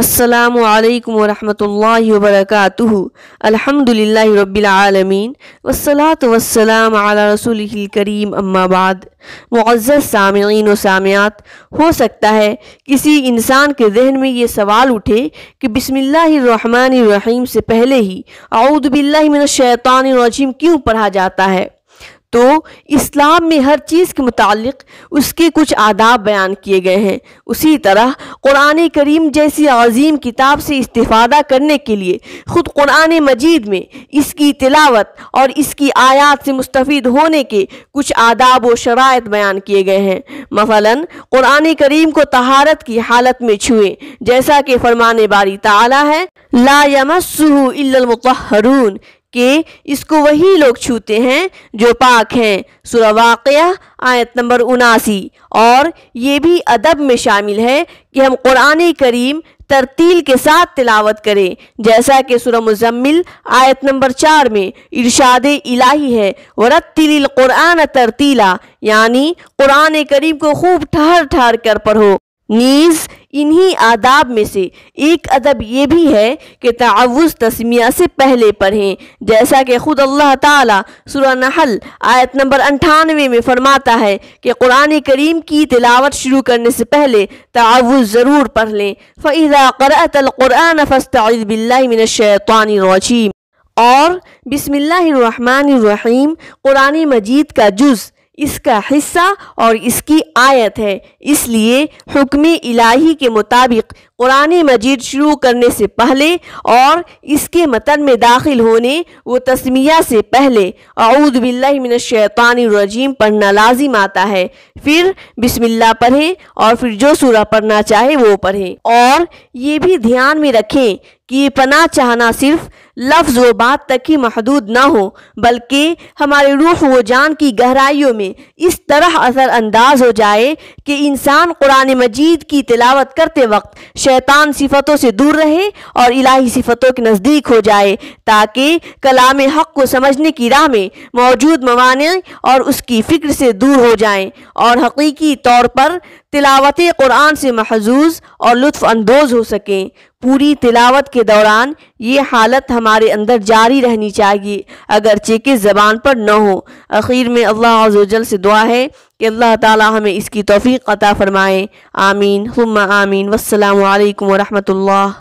अस्सलाम वालेकुम वरहमतुल्लाहि व बरकातुहू अल्हम्दुलिल्लाहि रब्बिल आलमीन वस्सलात वस्सलाम अला रसूलिल करीम अम्मा बाद मुआज़ सामीन व सामियात हो सकता है किसी इंसान के जहन में ये सवाल उठे कि बिसमीम से पहले ही आऊदबिल्लिमिनशैतानरजीम क्यों पढ़ा जाता है तो इस्लाम में हर चीज़ के मुतालिक उसके कुछ आदाब बयान किए गए हैं उसी तरह क़ुरान करीम जैसी अजीम किताब से इस्तादा करने के लिए ख़ुद क़ुरान मजीद में इसकी तिलावत और इसकी आयात से मुस्तफ़ होने के कुछ आदाब व शराय बयान किए गए हैं मसला क़ुरान करीम को तहारत की हालत में छुए जैसा कि फरमान बारी ताला है लायमसूल कि इसको वही लोग छूते हैं जो पाक हैं सुरवाक़ आयत नंबर उनासी और ये भी अदब में शामिल है कि हम कुरान करीम तरतील के साथ तिलावत करें जैसा कि सुर मुजम्मिल आयत नंबर चार में इरशाद इलाही है वरतिल कुरान तरतीला यानी कुरान करीम को खूब ठहर ठहर कर पढ़ो नीज़ इन्हीं आदाब में से एक अदब ये भी है कि तावुज़ तस्मिया से पहले पढ़ें जैसा कि ख़ुद अल्लाह ताला सूरह नहल आयत नंबर अंठानवे में फ़रमाता है कि कुरान करीम की तिलावत शुरू करने से पहले तावुज़ ज़रूर पढ़ लें फ़ैज़ा करतलक़ुरान फ़स्तिबिल्लिनशैतानरजीम और बिसमीम कुरानी मजीद का जुज़ इसका हिस्सा और इसकी आयत है इसलिए हुक्म इलाही के मुताबिक कुरान मजीद शुरू करने से पहले और इसके मतन में दाखिल होने व तस्मिया से पहले अऊदबिल्लिमिनशैतानरजीम पढ़ना लाजिम आता है फिर बिस्मिल्लाह पढ़ें और फिर जो सूरह पढ़ना चाहे वो पढ़ें और ये भी ध्यान में रखें कि पना चाहना सिर्फ लफ्ज़ व बात तक ही महदूद ना हो बल्कि हमारे रूह व जान की गहराइयों में इस तरह असरअंदाज हो जाए कि इंसान कुरान मजीद की तिलावत करते वक्त शैतान सिफतों से दूर रहे और इलाही सिफतों के नज़दीक हो जाए ताकि कलाम हक को समझने की राह में मौजूद मवान और उसकी फ़िक्र से दूर हो जाए और और हकीकी तौर पर तिलावत कुरान से महजूज और लुफानंदोज़ हो सकें पूरी तिलावत के दौरान ये हालत हमारे अंदर जारी रहनी चाहिए अगरचे चेके ज़बान पर न हो आखिर में अल्लाह अजल से दुआ है कि अल्लाह ताला हमें इसकी तोफ़ी अता फ़रमाए आमीन हम आमीन वालकम वरहमल